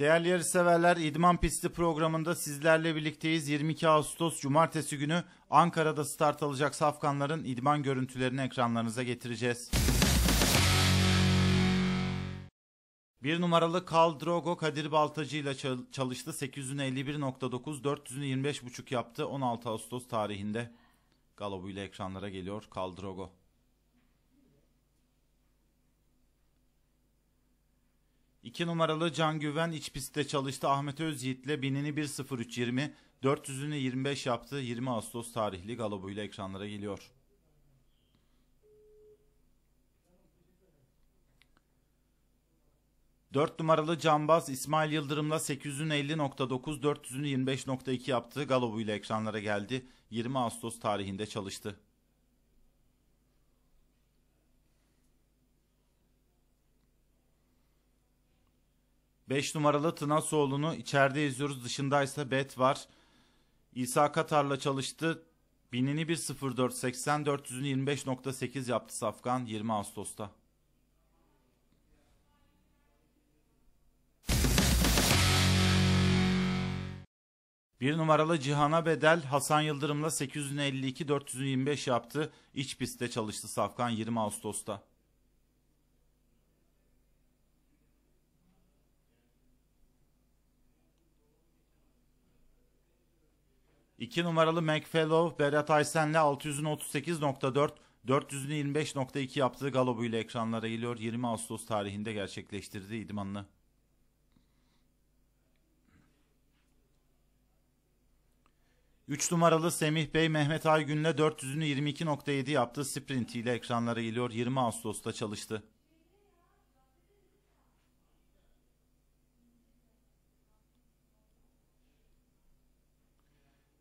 Değerli yarışseverler, İdman Pisti programında sizlerle birlikteyiz. 22 Ağustos Cumartesi günü Ankara'da start alacak safkanların idman görüntülerini ekranlarınıza getireceğiz. 1 numaralı Kal Drogo Kadir Baltacı ile çalıştı. 851.9, 425.5 yaptı 16 Ağustos tarihinde. Galobu ile ekranlara geliyor Kal Drogo. 2 numaralı Can Güven iç pistte çalıştı. Ahmet Özyiğit'le 1000'ini 1.03.20, 400'ünü 25 yaptı. 20 Ağustos tarihli galobuyla ekranlara geliyor. Dört numaralı Cambaz İsmail Yıldırım'la 850.9, 400'ünü 25.2 yaptı. Galobuyla ekranlara geldi. 20 Ağustos tarihinde çalıştı. 5 numaralı Tınasoğlu'nu içeride izliyoruz. Dışındaysa bet var. İsa Katar'la çalıştı. Binini 1.04 80 400'ünü 25.8 yaptı Safkan 20 Ağustos'ta. Bir numaralı Cihan'a bedel Hasan Yıldırım'la 852 425 yaptı. İç pistte çalıştı Safkan 20 Ağustos'ta. 2 numaralı McFellow Berat Aysen'le 638.4, 425.2 yaptığı galobuyla ekranlara geliyor. 20 Ağustos tarihinde gerçekleştirdiği idmanını. Üç numaralı Semih Bey Mehmet Aygün'le 400'ünü 22.7 yaptığı sprintiyle ekranlara geliyor. 20 Ağustos'ta çalıştı.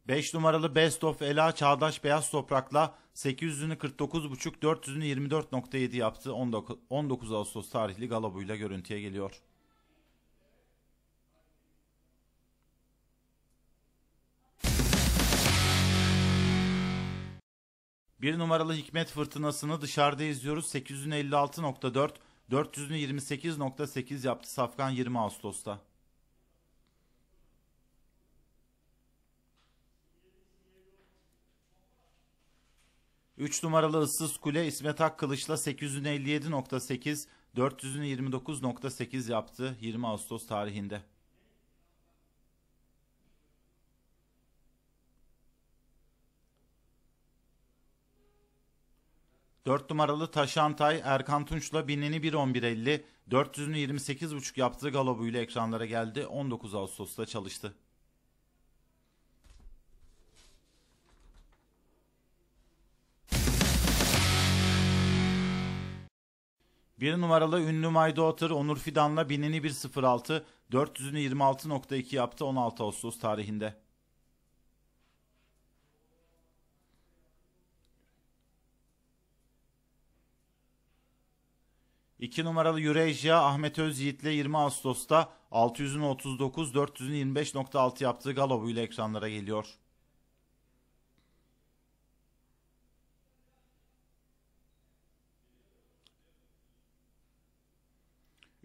5 numaralı Best of Ela Çağdaş Beyaz Toprak'la 800'ünü 49.5, 400'ünü 24.7 yaptı. 19 Ağustos tarihli galabuyla görüntüye geliyor. Bir numaralı Hikmet Fırtınası'nı dışarıda izliyoruz. 856.4, 400'ünü 28.8 yaptı Safkan 20 Ağustos'ta. 3 numaralı ıssız kule İsmet Akkılıç'la 857.8, 429.8 yaptı 20 Ağustos tarihinde. Dört numaralı Taşantay Erkan Tunç'la binini 1.11.50, 428.5 yaptığı galobuyla ekranlara geldi. 19 Ağustos'ta çalıştı. Bir numaralı ünlü Maydaughter Onur Fidan'la binini 1.06, 400'ünü 26.2 yaptı 16 Ağustos tarihinde. İki numaralı Eurasia Ahmet Özyiğit'le 20 Ağustos'ta 600'ün 39, 400'ün 25.6 yaptığı Galobu ekranlara geliyor.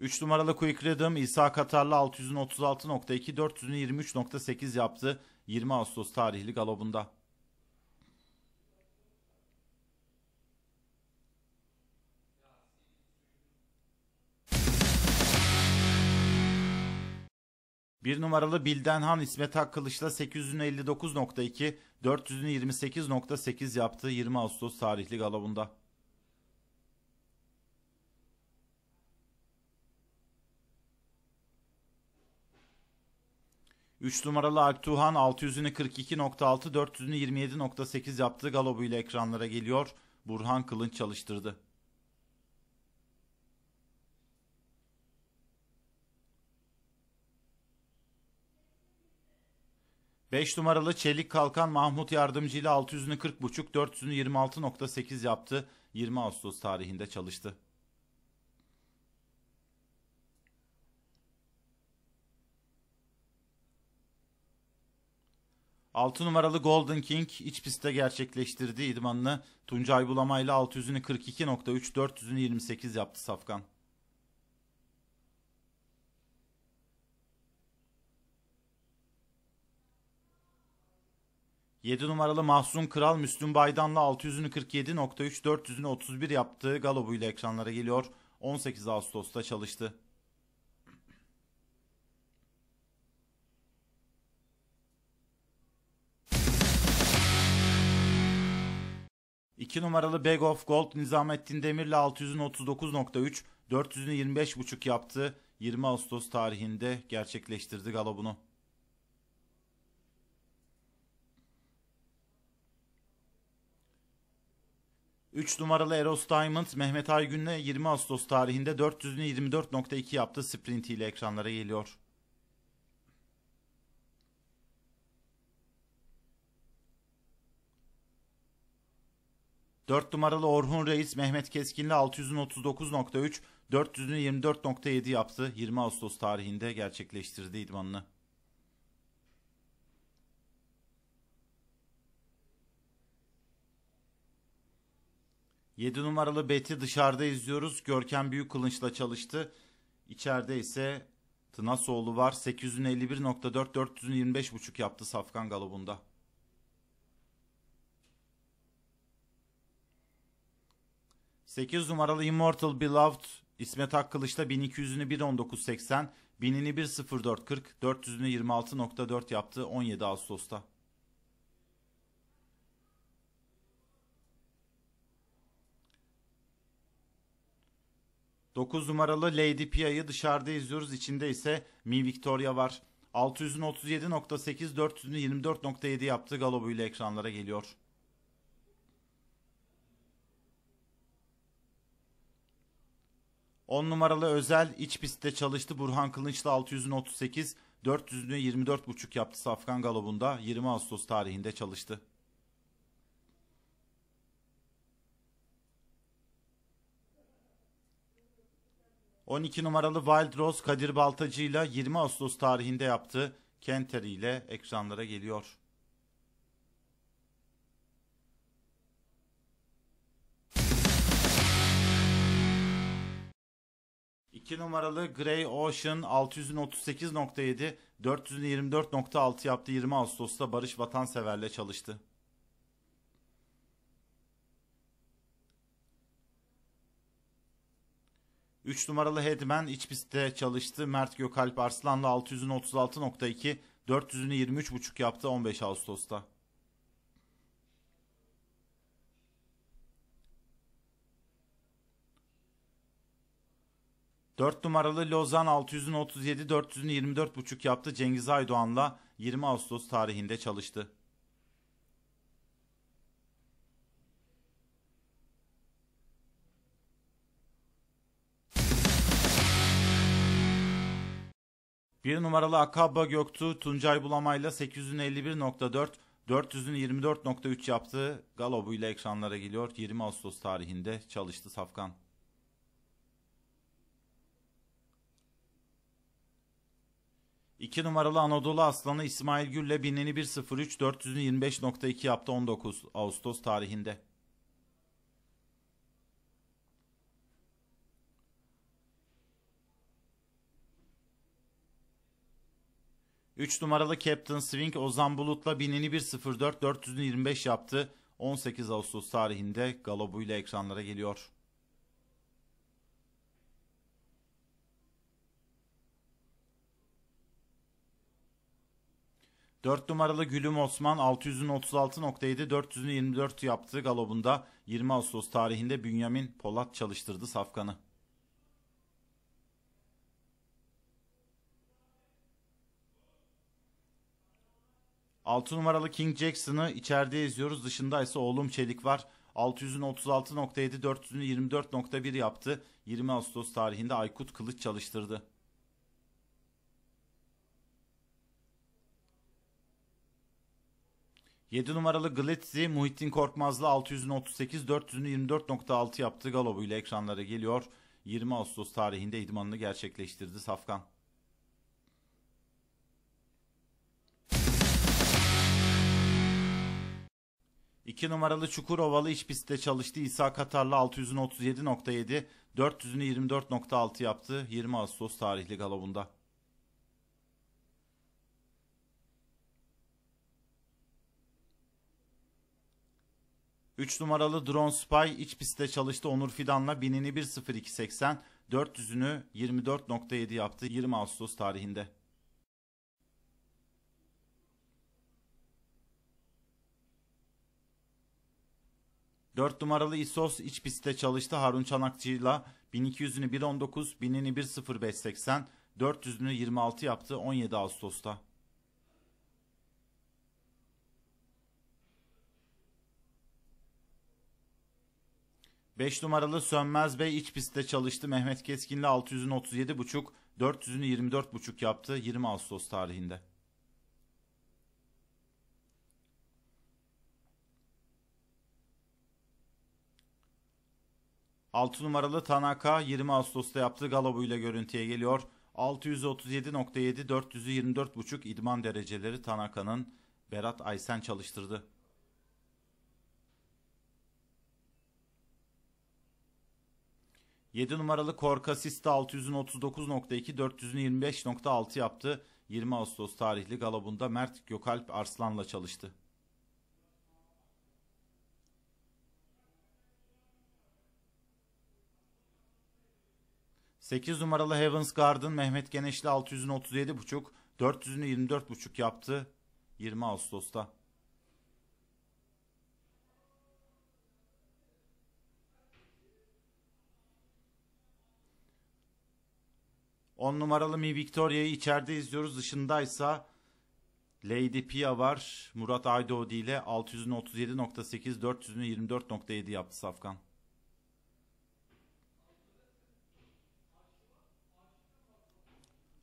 3 numaralı Quick Rhythm İsa Katarlı 636.2 423.8 yaptı 20 Ağustos tarihli galobunda. Bir numaralı Bildenhan İsmet Akkılıç'la 859.2, 428.8 yaptı 20 Ağustos tarihli galobunda. 3 numaralı Alptuhan 600'ünü 42.6, 400'ünü 27.8 yaptığı galobuyla ekranlara geliyor. Burhan Kılınç çalıştırdı. Beş numaralı Çelik Kalkan Mahmut Yardımcı ile 600'ünü 40.5, 400'ünü 26.8 yaptı. 20 Ağustos tarihinde çalıştı. 6 numaralı Golden King iç pistte gerçekleştirdiği idmanını Tuncay Bulama ile 600'ünü 42.3, 400'ünü 28 yaptı Safkan. Yedi numaralı Mahsun Kral Müslüm Baydan'la 600'ünü 47.3, 400'ünü 31 yaptığı galobuyla ekranlara geliyor. 18 Ağustos'ta çalıştı. 2 numaralı Bag of Gold Nizamettin Demir'le 639.3, 400'ünü 25.5 yaptı. 20 Ağustos tarihinde gerçekleştirdi galo bunu. Üç numaralı Eros Diamond Mehmet Aygün'le 20 Ağustos tarihinde 424.2 24.2 yaptı sprintiyle ekranlara geliyor. 4 numaralı Orhun Reis Mehmet Keskinli 639.3, 424.7 yaptı. 20 Ağustos tarihinde gerçekleştirdi idmanını. Yedi numaralı Beti dışarıda izliyoruz. Görkem Büyük kılıçla çalıştı. İçeride ise Tınasoğlu var. 851.4, 425.5 yaptı Safkan Galobu'nda. 8 numaralı Immortal Beloved İsmet Akkılıç'ta 1200'ünü 1.19.80, 1000'ini 1.04.40, 400'ünü 26.4 yaptı 17 Ağustos'ta. Dokuz numaralı Lady Pia'yı dışarıda izliyoruz. İçinde ise Mi Victoria var. 637.8, 400'ünü 24.7 yaptı. Galobuyla ekranlara geliyor. 10 numaralı özel iç pistte çalıştı. Burhan Kılınçlı 638, 400'ünü 24,5 yaptı Safkan Galobu'nda 20 Ağustos tarihinde çalıştı. On iki numaralı Wild Rose Kadir Baltacı ile 20 Ağustos tarihinde yaptı. Kenteri ile ekranlara geliyor. 2 numaralı Grey Ocean 638.7, 424.6 yaptı. 20 Ağustos'ta Barış Vatansever'le çalıştı. Üç numaralı Headman iç pistte çalıştı. Mert Gökalp Arslan'la 636.2, 423.5 yaptı 15 Ağustos'ta. 4 numaralı Lozan 600'ün 37 400'ünü 24,5 yaptı. Cengiz Aydoğan'la 20 Ağustos tarihinde çalıştı. Bir numaralı Akabba Göktuğ Tuncay Bulamayla 851.4, 400'ün 24.3 yaptığı galobuyla ekranlara geliyor. 20 Ağustos tarihinde çalıştı Safkan. 2 numaralı Anadolu Aslanı İsmail Gül'le binini 1.03 yaptı 19 Ağustos tarihinde. Üç numaralı Captain Swing Ozan Bulut'la binini 1.04 yaptı. 18 Ağustos tarihinde galobuyla ekranlara geliyor. 4 numaralı Gülüm Osman 636.7 24. yaptığı galobunda 20 Ağustos tarihinde Bünyamin Polat çalıştırdı safkanı. Altı numaralı King Jackson'ı içeride izliyoruz. Dışında ise oğlum Çelik var. 636.7 424.1 yaptı. 20 Ağustos tarihinde Aykut Kılıç çalıştırdı. 7 numaralı Glitzy Muhittin Korkmazlı 600'ün 400'ünü 24.6 yaptı galobu ile ekranlara geliyor. 20 Ağustos tarihinde idmanını gerçekleştirdi Safkan. İki numaralı Çukurovalı iç pistte çalıştı. İsa Katarlı 637.7, 400'ünü 24.6 yaptı 20 Ağustos tarihli galobunda. 3 numaralı Drone Spy iç pistte çalıştı. Onur Fidan'la 1000'ini 1.02.80, 400'ünü 24.7 yaptı 20 Ağustos tarihinde. Dört numaralı isos iç pistte çalıştı Harun Çanakçı'yla 1200'ünü 1.19, 1000'ini 1.05.80, 400'ünü 26 yaptı 17 Ağustos'ta. 5 numaralı Sönmez Bey iç pistte çalıştı. Mehmet Keskin'le 600'ün 37,5, 400'ünü 24,5 yaptı 20 Ağustos tarihinde. Altı numaralı Tanaka 20 Ağustos'ta yaptığı Galobu görüntüye geliyor. 637.7 424.5 idman dereceleri Tanaka'nın Berat Aysen çalıştırdı. 7 numaralı Korkasista 639.2 425.6 yaptı. 20 Ağustos tarihli galabunda Mert Gökalp Arslan'la çalıştı. Sekiz numaralı Heavens Garden Mehmet Geneşli 637.5 24.5 yaptı 20 Ağustos'ta. 10 numaralı Mi Victoria'yı içeride izliyoruz. Dışındaysa Lady Pia var. Murat Aydoğdu ile 600'ünü 37.8, 400'ünü 24.7 yaptı Safkan.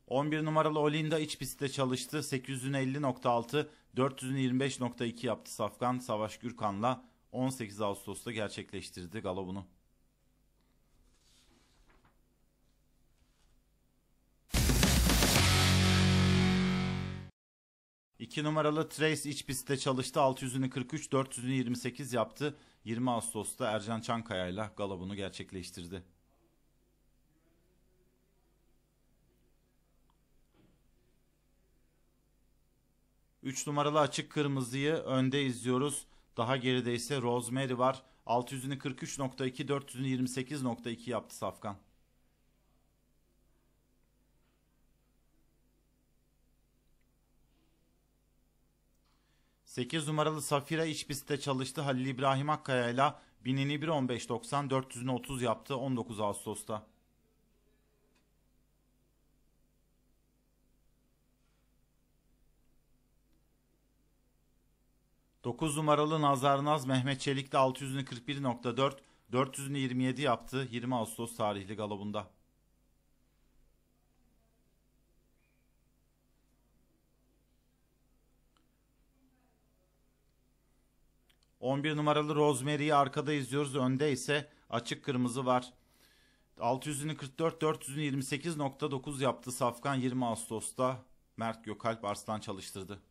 On bir numaralı Olinda iç pistte çalıştı. 850.6, 425.2 yaptı Safkan. Savaş Gürkan'la 18 Ağustos'ta gerçekleştirdi galobunu. 2 numaralı Trace iç pistte çalıştı. 600'ünü 43, 400'ünü 28 yaptı. 20 Ağustos'ta Ercan Çankaya ile galabunu gerçekleştirdi. Üç numaralı açık kırmızıyı önde izliyoruz. Daha geride ise Rosemary var. 600'ünü 43.2, 400'ünü 28.2 yaptı Safkan. 8 numaralı Safira iç pistte çalıştı Halil İbrahim Akkaya ile 1000'ini 1.15.90 400'üne 30 yaptı 19 Ağustos'ta. Dokuz numaralı Nazarnaz Mehmet Çelik de 600'ünü 400'ünü 27 yaptı 20 Ağustos tarihli galobunda. 11 numaralı Rosemary'yi arkada izliyoruz. Önde ise açık kırmızı var. 600'ünü 44, 400'ünü 28.9 yaptı Safkan 20 Ağustos'ta. Mert Gökalp Arslan çalıştırdı.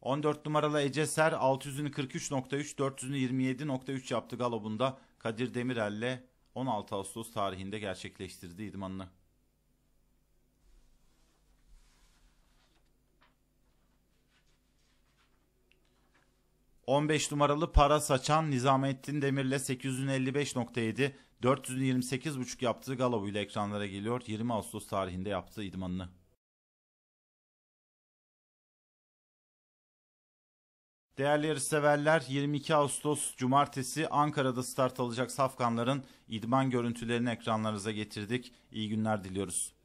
14 numaralı Ece Ser 600'ünü 43.3, 400'ünü 27.3 yaptı galobunda Kadir Demirel'le 16 Ağustos tarihinde gerçekleştirdi idmanını. 15 numaralı para saçan Nizamettin Demir'le 855.7, 428.5 yaptığı Galavo ekranlara geliyor. 20 Ağustos tarihinde yaptığı idmanını. Değerli yarışseverler 22 Ağustos Cumartesi Ankara'da start alacak safkanların idman görüntülerini ekranlarınıza getirdik. İyi günler diliyoruz.